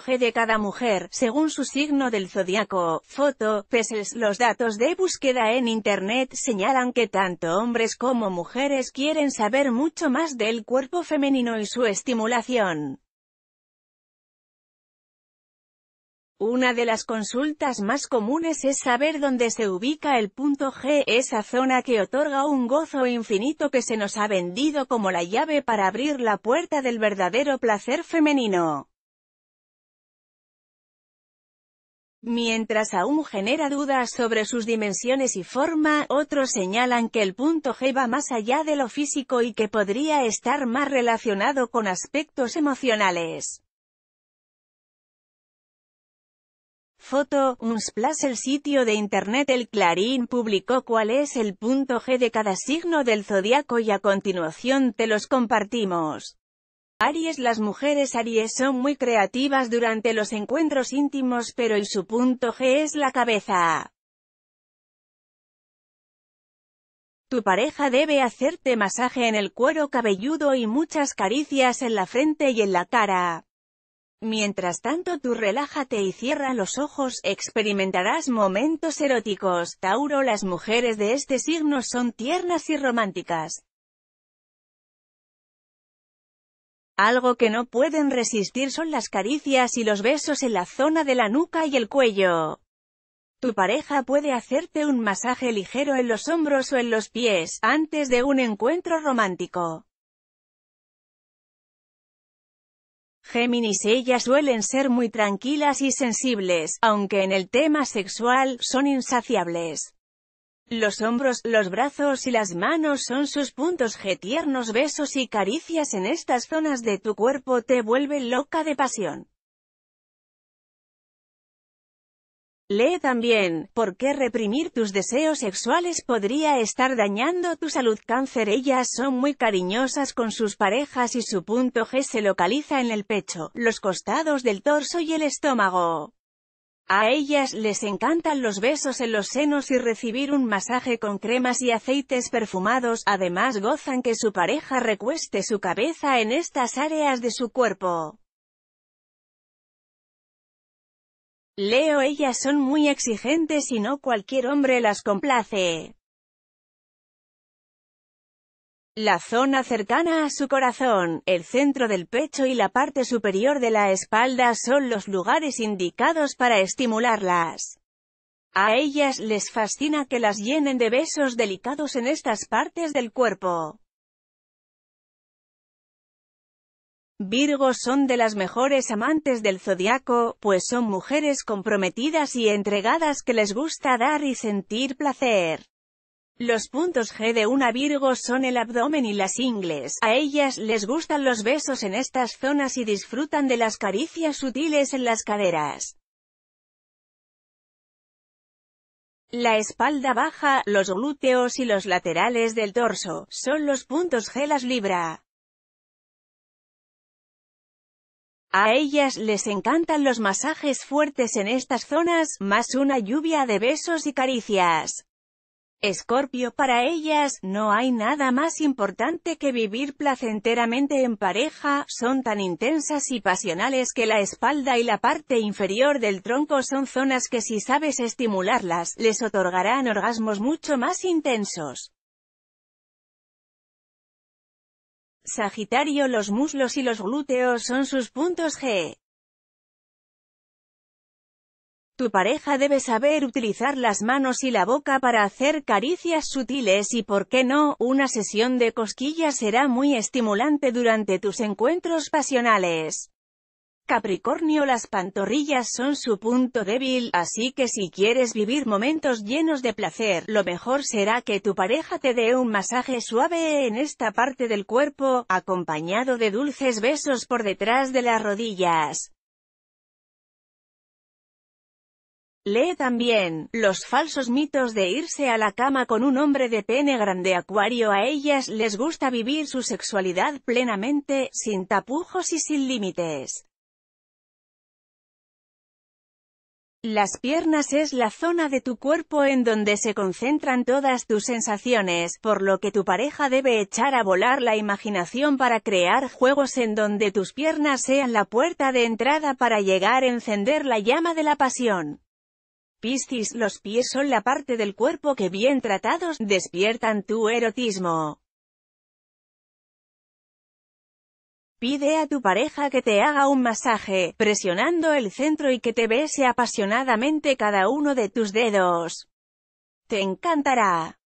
g de cada mujer, según su signo del zodiaco. Foto, peses. Los datos de búsqueda en Internet señalan que tanto hombres como mujeres quieren saber mucho más del cuerpo femenino y su estimulación. Una de las consultas más comunes es saber dónde se ubica el punto G, esa zona que otorga un gozo infinito que se nos ha vendido como la llave para abrir la puerta del verdadero placer femenino. Mientras aún genera dudas sobre sus dimensiones y forma, otros señalan que el punto G va más allá de lo físico y que podría estar más relacionado con aspectos emocionales. Foto, Unsplash El sitio de internet El Clarín publicó cuál es el punto G de cada signo del zodiaco y a continuación te los compartimos. Aries Las mujeres Aries son muy creativas durante los encuentros íntimos pero en su punto G es la cabeza. Tu pareja debe hacerte masaje en el cuero cabelludo y muchas caricias en la frente y en la cara. Mientras tanto tú relájate y cierra los ojos, experimentarás momentos eróticos. Tauro Las mujeres de este signo son tiernas y románticas. Algo que no pueden resistir son las caricias y los besos en la zona de la nuca y el cuello. Tu pareja puede hacerte un masaje ligero en los hombros o en los pies, antes de un encuentro romántico. Géminis ellas suelen ser muy tranquilas y sensibles, aunque en el tema sexual, son insaciables. Los hombros, los brazos y las manos son sus puntos G. Tiernos besos y caricias en estas zonas de tu cuerpo te vuelven loca de pasión. Lee también, ¿por qué reprimir tus deseos sexuales podría estar dañando tu salud cáncer? Ellas son muy cariñosas con sus parejas y su punto G se localiza en el pecho, los costados del torso y el estómago. A ellas les encantan los besos en los senos y recibir un masaje con cremas y aceites perfumados, además gozan que su pareja recueste su cabeza en estas áreas de su cuerpo. Leo ellas son muy exigentes y no cualquier hombre las complace. La zona cercana a su corazón, el centro del pecho y la parte superior de la espalda son los lugares indicados para estimularlas. A ellas les fascina que las llenen de besos delicados en estas partes del cuerpo. Virgos son de las mejores amantes del zodiaco, pues son mujeres comprometidas y entregadas que les gusta dar y sentir placer. Los puntos G de una Virgo son el abdomen y las ingles. A ellas les gustan los besos en estas zonas y disfrutan de las caricias sutiles en las caderas. La espalda baja, los glúteos y los laterales del torso, son los puntos G las Libra. A ellas les encantan los masajes fuertes en estas zonas, más una lluvia de besos y caricias. Escorpio para ellas, no hay nada más importante que vivir placenteramente en pareja, son tan intensas y pasionales que la espalda y la parte inferior del tronco son zonas que si sabes estimularlas, les otorgarán orgasmos mucho más intensos. Sagitario Los muslos y los glúteos son sus puntos G. Tu pareja debe saber utilizar las manos y la boca para hacer caricias sutiles y por qué no, una sesión de cosquillas será muy estimulante durante tus encuentros pasionales. Capricornio las pantorrillas son su punto débil, así que si quieres vivir momentos llenos de placer, lo mejor será que tu pareja te dé un masaje suave en esta parte del cuerpo, acompañado de dulces besos por detrás de las rodillas. Lee también, los falsos mitos de irse a la cama con un hombre de pene grande acuario a ellas les gusta vivir su sexualidad plenamente, sin tapujos y sin límites. Las piernas es la zona de tu cuerpo en donde se concentran todas tus sensaciones, por lo que tu pareja debe echar a volar la imaginación para crear juegos en donde tus piernas sean la puerta de entrada para llegar a encender la llama de la pasión. Piscis los pies son la parte del cuerpo que bien tratados despiertan tu erotismo. Pide a tu pareja que te haga un masaje, presionando el centro y que te bese apasionadamente cada uno de tus dedos. Te encantará.